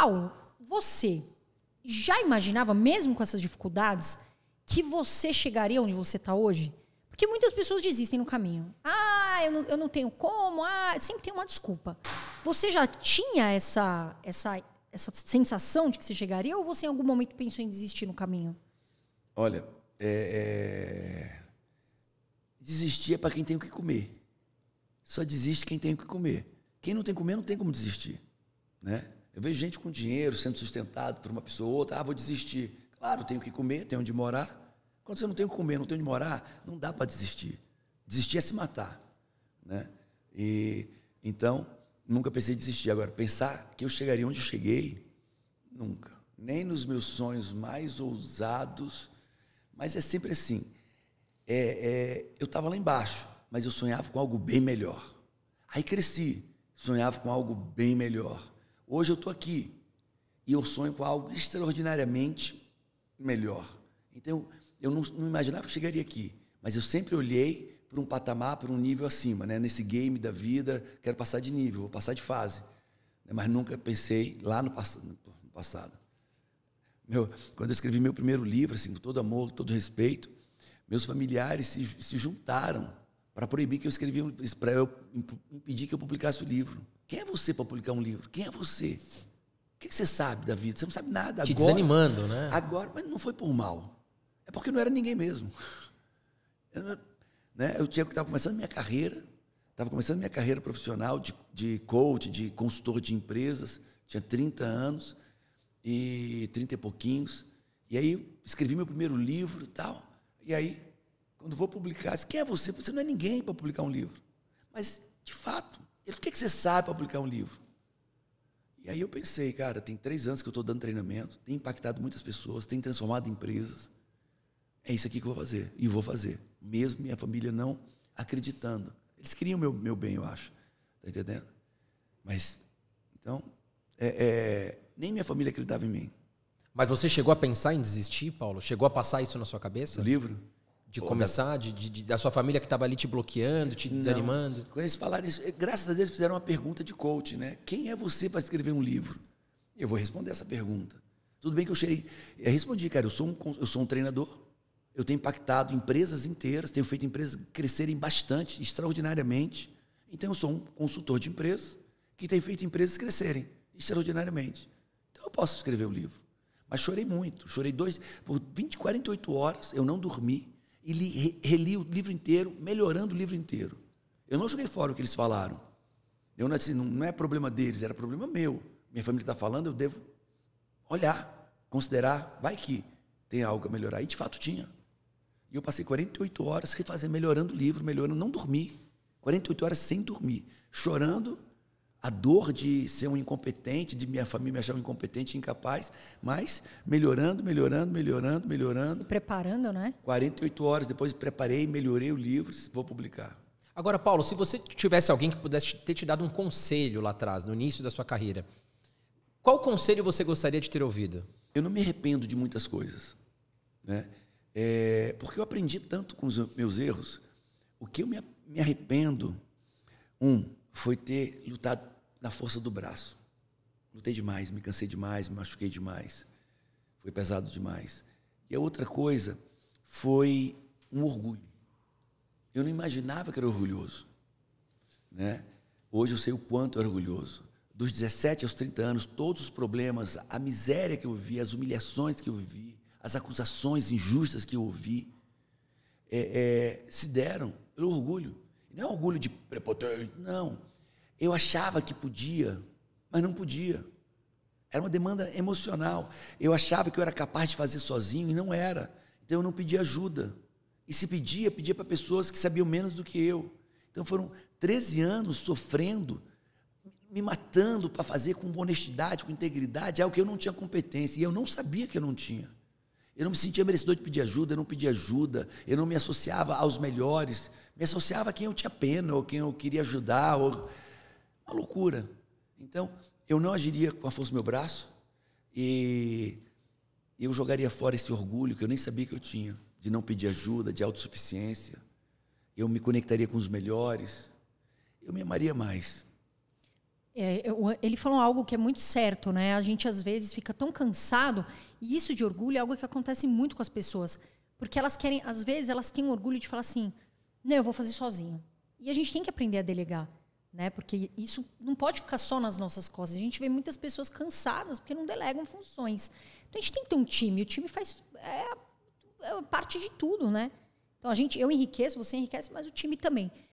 Paulo, você já imaginava, mesmo com essas dificuldades, que você chegaria onde você está hoje? Porque muitas pessoas desistem no caminho. Ah, eu não, eu não tenho como, ah, sempre tem uma desculpa. Você já tinha essa, essa, essa sensação de que você chegaria ou você em algum momento pensou em desistir no caminho? Olha, é, é... desistir é para quem tem o que comer. Só desiste quem tem o que comer. Quem não tem comer não tem como desistir, né? Eu vejo gente com dinheiro sendo sustentado por uma pessoa ou outra. Ah, vou desistir. Claro, tenho que comer, tenho onde morar. Quando você não tem o que comer, não tem onde morar, não dá para desistir. Desistir é se matar. Né? E, então, nunca pensei em desistir. Agora, pensar que eu chegaria onde eu cheguei, nunca. Nem nos meus sonhos mais ousados. Mas é sempre assim. É, é, eu estava lá embaixo, mas eu sonhava com algo bem melhor. Aí cresci, sonhava com algo bem melhor. Hoje eu estou aqui e eu sonho com algo extraordinariamente melhor. Então, eu não, não imaginava que chegaria aqui, mas eu sempre olhei para um patamar, para um nível acima, né? Nesse game da vida, quero passar de nível, vou passar de fase. Né? Mas nunca pensei lá no, pass no passado. Meu, quando eu escrevi meu primeiro livro, assim, com todo amor, todo respeito, meus familiares se, se juntaram para proibir que eu escrevia, para eu impedir que eu publicasse o livro. Quem é você para publicar um livro? Quem é você? O que você sabe da vida? Você não sabe nada. Agora, Te desanimando, né? Agora, mas não foi por mal. É porque não era ninguém mesmo. Eu, né, eu tinha que estava começando minha carreira, estava começando minha carreira profissional de, de coach, de consultor de empresas. Tinha 30 anos e 30 e pouquinhos. E aí escrevi meu primeiro livro e tal. E aí, quando vou publicar, quem é você? Você não é ninguém para publicar um livro. Mas, de fato, ele, o que, é você sabe para publicar um livro? E aí eu pensei, cara, tem três anos que eu estou dando treinamento, tem impactado muitas pessoas, tem transformado empresas. É isso aqui que eu vou fazer, e vou fazer. Mesmo minha família não acreditando. Eles queriam meu, meu bem, eu acho. Está entendendo? Mas, então, é, é, nem minha família acreditava em mim. Mas você chegou a pensar em desistir, Paulo? Chegou a passar isso na sua cabeça? O livro? de começar, da... De, de, da sua família que estava ali te bloqueando, te Não. desanimando? Quando eles falaram isso, eh, graças a Deus fizeram uma pergunta de coach, né? Quem é você para escrever um livro? Eu vou responder essa pergunta. Tudo bem que eu cheguei. Eh, eu respondi, cara, eu sou um, eu sou um treinador. Eu tenho impactado empresas inteiras, tenho feito empresas crescerem bastante, extraordinariamente. Então eu sou um consultor de empresas que tem feito empresas crescerem extraordinariamente. Então eu posso escrever o livro. Mas chorei muito, chorei dois, por 20, 48 horas eu não dormi e li, reli o livro inteiro, melhorando o livro inteiro. Eu não joguei fora o que eles falaram. Eu não, assim, não é problema deles, era problema meu. Minha família está falando, eu devo olhar, considerar, vai que tem algo a melhorar. E de fato tinha. E eu passei 48 horas refazendo, melhorando o livro, melhorando, não dormi. 48 horas sem dormir, chorando a dor de ser um incompetente, de minha família me achar um incompetente, incapaz, mas melhorando, melhorando, melhorando, melhorando. Se preparando, né? 48 horas depois preparei, melhorei o livro, vou publicar. Agora, Paulo, se você tivesse alguém que pudesse ter te dado um conselho lá atrás, no início da sua carreira, qual conselho você gostaria de ter ouvido? Eu não me arrependo de muitas coisas, né? É, porque eu aprendi tanto com os meus erros. O que eu me, me arrependo, um, foi ter lutado na força do braço. Lutei demais, me cansei demais, me machuquei demais. Foi pesado demais. E a outra coisa foi um orgulho. Eu não imaginava que era orgulhoso. Né? Hoje eu sei o quanto eu era orgulhoso. Dos 17 aos 30 anos, todos os problemas, a miséria que eu vi, as humilhações que eu vi, as acusações injustas que eu ouvi, é, é, se deram pelo orgulho. Não é orgulho de prepotente, não. Eu achava que podia, mas não podia. Era uma demanda emocional. Eu achava que eu era capaz de fazer sozinho e não era. Então eu não pedia ajuda. E se pedia, pedia para pessoas que sabiam menos do que eu. Então foram 13 anos sofrendo, me matando para fazer com honestidade, com integridade, algo que eu não tinha competência. E eu não sabia que eu não tinha. Eu não me sentia merecedor de pedir ajuda, eu não pedia ajuda, eu não me associava aos melhores, me associava a quem eu tinha pena, ou quem eu queria ajudar, ou uma loucura. Então, eu não agiria com a força do meu braço e eu jogaria fora esse orgulho que eu nem sabia que eu tinha, de não pedir ajuda, de autossuficiência. Eu me conectaria com os melhores. Eu me amaria mais. É, eu, ele falou algo que é muito certo, né? A gente às vezes fica tão cansado, e isso de orgulho é algo que acontece muito com as pessoas. Porque elas querem, às vezes, elas têm orgulho de falar assim: não, eu vou fazer sozinho. E a gente tem que aprender a delegar. Né? Porque isso não pode ficar só nas nossas costas. A gente vê muitas pessoas cansadas porque não delegam funções. Então a gente tem que ter um time. O time faz é, é parte de tudo, né? Então a gente, eu enriqueço, você enriquece, mas o time também.